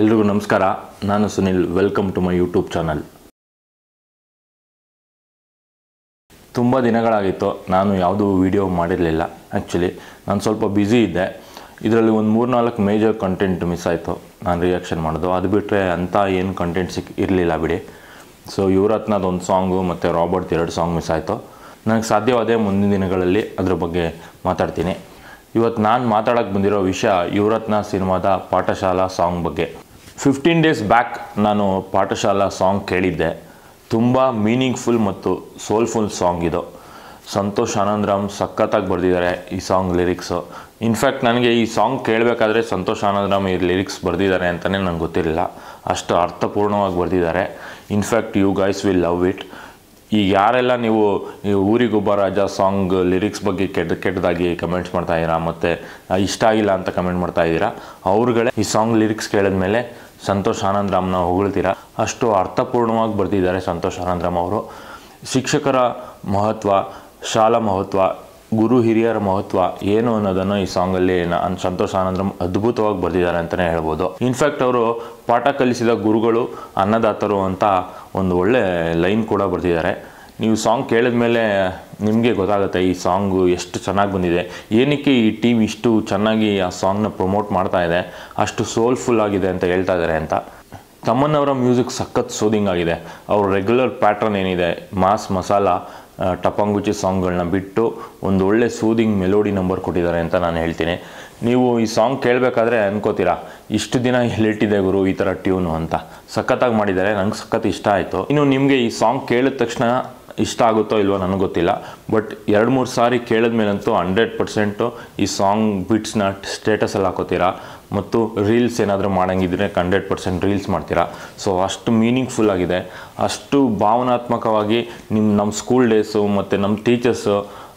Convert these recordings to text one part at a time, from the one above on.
ಎಲ್ರಿಗೂ ನಮಸ್ಕಾರ ನಾನು Sunil welcome to my YouTube channel ತುಂಬ ದಿನಗಳಾಗಿತ್ತು ನಾನು ಯಾವುದೂ ವೀಡಿಯೋ ಮಾಡಿರಲಿಲ್ಲ ಆ್ಯಕ್ಚುಲಿ ನಾನು ಸ್ವಲ್ಪ ಬ್ಯುಸಿ ಇದ್ದೆ ಇದರಲ್ಲಿ ಒಂದು ಮೂರು ನಾಲ್ಕು ಮೇಜರ್ ಕಂಟೆಂಟ್ ಮಿಸ್ ಆಯಿತು ನಾನು ರಿಯಾಕ್ಷನ್ ಮಾಡೋದು ಅದು ಬಿಟ್ಟರೆ ಅಂಥ ಏನು ಕಂಟೆಂಟ್ ಸಿಕ್ ಇರಲಿಲ್ಲ ಬಿಡಿ ಸೊ ಯುವರತ್ನದ ಒಂದು ಸಾಂಗು ಮತ್ತು ರಾಬರ್ಟ್ ಎರಡು ಸಾಂಗ್ ಮಿಸ್ ಆಯಿತು ನನಗೆ ಸಾಧ್ಯವಾದೇ ಮುಂದಿನ ದಿನಗಳಲ್ಲಿ ಅದ್ರ ಬಗ್ಗೆ ಮಾತಾಡ್ತೀನಿ ಇವತ್ತು ನಾನು ಮಾತಾಡೋಕ್ಕೆ ಬಂದಿರೋ ವಿಷಯ ಯುವರತ್ನ ಸಿನಿಮಾದ ಪಾಠಶಾಲಾ ಸಾಂಗ್ ಬಗ್ಗೆ ಫಿಫ್ಟೀನ್ ಡೇಸ್ ಬ್ಯಾಕ್ ನಾನು ಪಾಠಶಾಲಾ ಸಾಂಗ್ ಕೇಳಿದ್ದೆ ತುಂಬ ಮೀನಿಂಗ್ಫುಲ್ ಮತ್ತು ಸೋಲ್ಫುಲ್ ಸಾಂಗ್ ಇದು ಸಂತೋಷ್ ರಾಮ್ ಸಖತ್ತಾಗಿ ಬರೆದಿದ್ದಾರೆ ಈ ಸಾಂಗ್ ಲಿರಿಕ್ಸು ಇನ್ಫ್ಯಾಕ್ಟ್ ನನಗೆ ಈ ಸಾಂಗ್ ಕೇಳಬೇಕಾದ್ರೆ ಸಂತೋಷ್ ಆನಂದರಾಮ್ ಈ ಲಿರಿಕ್ಸ್ ಬರೆದಿದ್ದಾರೆ ಅಂತಲೇ ನಂಗೆ ಗೊತ್ತಿರಲಿಲ್ಲ ಅಷ್ಟು ಅರ್ಥಪೂರ್ಣವಾಗಿ ಬರೆದಿದ್ದಾರೆ in fact you guys will love it ಈಗ ಯಾರೆಲ್ಲ ನೀವು ಊರಿಗೊಬ್ಬ ರಾಜ ಸಾಂಗ್ ಲಿರಿಕ್ಸ್ ಬಗ್ಗೆ ಕೆಟ್ಟ ಕೆಟ್ಟದಾಗಿ ಕಮೆಂಟ್ಸ್ ಮಾಡ್ತಾ ಇದ್ದೀರಾ ಮತ್ತು ಇಷ್ಟ ಆಗಿಲ್ಲ ಅಂತ ಕಮೆಂಟ್ ಮಾಡ್ತಾ ಇದ್ದೀರಾ ಅವ್ರುಗಳೇ ಈ ಸಾಂಗ್ ಲಿರಿಕ್ಸ್ ಕೇಳಿದ್ಮೇಲೆ ಸಂತೋಷ್ ಆನಂದರಾಮ್ನ ಹೊಗಳ್ತೀರಾ ಅಷ್ಟು ಅರ್ಥಪೂರ್ಣವಾಗಿ ಬರ್ತಿದ್ದಾರೆ ಸಂತೋಷ್ ಆನಂದರಾಮ್ ಅವರು ಶಿಕ್ಷಕರ ಮಹತ್ವ ಶಾಲಾ ಮಹತ್ವ ಗುರು ಹಿರಿಯರ ಮಹತ್ವ ಏನು ಅನ್ನೋದನ್ನು ಈ ಸಾಂಗಲ್ಲಿ ಸಂತೋಷ್ ಆನಂದರಾಮ್ ಅದ್ಭುತವಾಗಿ ಬರೆದಿದ್ದಾರೆ ಅಂತಲೇ ಹೇಳ್ಬೋದು ಇನ್ಫ್ಯಾಕ್ಟ್ ಅವರು ಪಾಠ ಕಲಿಸಿದ ಗುರುಗಳು ಅನ್ನದಾತರು ಅಂತ ಒಂದು ಒಳ್ಳೆ ಲೈನ್ ಕೂಡ ಬರೆದಿದ್ದಾರೆ ನೀವು ಸಾಂಗ್ ಕೇಳಿದ ಮೇಲೆ ನಿಮಗೆ ಗೊತ್ತಾಗುತ್ತೆ ಈ ಸಾಂಗು ಎಷ್ಟು ಚೆನ್ನಾಗಿ ಬಂದಿದೆ ಏನಕ್ಕೆ ಈ ಟೀಮ್ ಇಷ್ಟು ಚೆನ್ನಾಗಿ ಆ ಸಾಂಗ್ನ ಪ್ರಮೋಟ್ ಮಾಡ್ತಾ ಇದೆ ಅಷ್ಟು ಸೋಲ್ಫುಲ್ ಆಗಿದೆ ಅಂತ ಹೇಳ್ತಾ ಇದ್ದಾರೆ ಅಂತ ತಮ್ಮನವರ ಮ್ಯೂಸಿಕ್ ಸಖತ್ ಸೋದಿಂಗ್ ಆಗಿದೆ ಅವ್ರ ರೆಗ್ಯುಲರ್ ಪ್ಯಾಟ್ರನ್ ಏನಿದೆ ಮಾಸ್ ಮಸಾಲ ಟಪಾಂಗುಚಿ ಸಾಂಗ್ಗಳನ್ನ ಬಿಟ್ಟು ಒಂದು ಒಳ್ಳೆ ಸೂದಿಂಗ್ ಮೆಲೋಡಿ ನಂಬರ್ ಕೊಟ್ಟಿದ್ದಾರೆ ಅಂತ ನಾನು ಹೇಳ್ತೀನಿ ನೀವು ಈ ಸಾಂಗ್ ಕೇಳಬೇಕಾದ್ರೆ ಅನ್ಕೋತೀರಾ ಇಷ್ಟು ದಿನ ಎಲ್ಲಿಟ್ಟಿದೆ ಗುರು ಈ ಥರ ಟ್ಯೂನು ಅಂತ ಸಖತ್ತಾಗಿ ಮಾಡಿದ್ದಾರೆ ನಂಗೆ ಸಖತ್ ಇಷ್ಟ ಆಯಿತು ಇನ್ನು ನಿಮಗೆ ಈ ಸಾಂಗ್ ಕೇಳಿದ ತಕ್ಷಣ ಇಷ್ಟ ಆಗುತ್ತೋ ಇಲ್ವೋ ನನಗೆ ಗೊತ್ತಿಲ್ಲ ಬಟ್ ಎರಡು ಮೂರು ಸಾರಿ ಕೇಳಿದ್ಮೇಲಂತೂ ಹಂಡ್ರೆಡ್ ಪರ್ಸೆಂಟು ಈ ಸಾಂಗ್ ಬಿಟ್ಸ್ನ ಸ್ಟೇಟಸಲ್ಲಿ ಹಾಕೋತೀರಾ ಮತ್ತು ರೀಲ್ಸ್ ಏನಾದರೂ ಮಾಡೋಂಗಿದ್ರೆ ಹಂಡ್ರೆಡ್ ಪರ್ಸೆಂಟ್ ರೀಲ್ಸ್ ಮಾಡ್ತೀರಾ ಸೊ ಅಷ್ಟು ಮೀನಿಂಗ್ಫುಲ್ ಆಗಿದೆ ಅಷ್ಟು ಭಾವನಾತ್ಮಕವಾಗಿ ನಿಮ್ಮ ನಮ್ಮ ಸ್ಕೂಲ್ ಡೇಸು ಮತ್ತು ನಮ್ಮ ಟೀಚರ್ಸು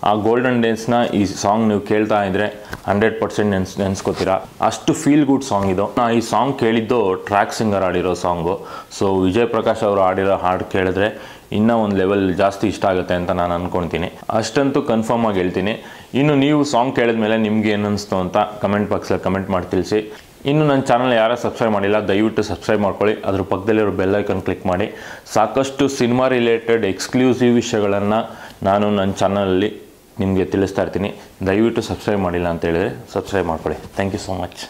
ಆ ಗೋಲ್ಡನ್ ಡೇಸ್ನ ಈ ಸಾಂಗ್ ನೀವು ಕೇಳ್ತಾ ಇದ್ರೆ ಹಂಡ್ರೆಡ್ ಪರ್ಸೆಂಟ್ ನೆನ್ಸ್ ನೆನ್ಸ್ಕೋತೀರಾ ಅಷ್ಟು ಫೀಲ್ ಗುಡ್ ಸಾಂಗ್ ಇದು ನಾ ಈ ಸಾಂಗ್ ಕೇಳಿದ್ದು ಟ್ರ್ಯಾಕ್ ಸಿಂಗರ್ ಆಡಿರೋ ಸಾಂಗು ಸೊ ವಿಜಯ್ ಪ್ರಕಾಶ್ ಅವರು ಆಡಿರೋ ಹಾಡು ಕೇಳಿದ್ರೆ ಇನ್ನೂ ಒಂದು ಲೆವೆಲ್ ಜಾಸ್ತಿ ಇಷ್ಟ ಆಗುತ್ತೆ ಅಂತ ನಾನು ಅಂದ್ಕೊಳ್ತೀನಿ ಅಷ್ಟಂತೂ ಕನ್ಫರ್ಮ್ ಆಗಿ ಹೇಳ್ತೀನಿ ಇನ್ನು ನೀವು ಸಾಂಗ್ ಕೇಳಿದ್ಮೇಲೆ ನಿಮ್ಗೆ ಏನು ಅನಿಸ್ತು ಅಂತ ಕಮೆಂಟ್ ಬಾಕ್ಸಲ್ಲಿ ಕಮೆಂಟ್ ಮಾಡಿ ತಿಳಿಸಿ ಇನ್ನು ನನ್ನ ಚಾನಲ್ ಯಾರೂ ಸಬ್ಸ್ಕ್ರೈಬ್ ಮಾಡಿಲ್ಲ ದಯವಿಟ್ಟು ಸಬ್ಸ್ಕ್ರೈಬ್ ಮಾಡ್ಕೊಳ್ಳಿ ಅದ್ರ ಪಕ್ಕದಲ್ಲಿರೋ ಬೆಲ್ಲೈಕನ್ ಕ್ಲಿಕ್ ಮಾಡಿ ಸಾಕಷ್ಟು ಸಿನಿಮಾ ರಿಲೇಟೆಡ್ ಎಕ್ಸ್ಕ್ಲೂಸಿವ್ ವಿಷಯಗಳನ್ನು ನಾನು ನನ್ನ ಚಾನಲಲ್ಲಿ ನಿಮಗೆ ತಿಳಿಸ್ತಾ ಇರ್ತೀನಿ ದಯವಿಟ್ಟು ಸಬ್ಸ್ಕ್ರೈಬ್ ಮಾಡಿಲ್ಲ ಅಂತ ಹೇಳಿದರೆ ಸಬ್ಸ್ಕ್ರೈಬ್ ಮಾಡಿಕೊಡಿ ಥ್ಯಾಂಕ್ ಯು ಸೊ ಮಚ್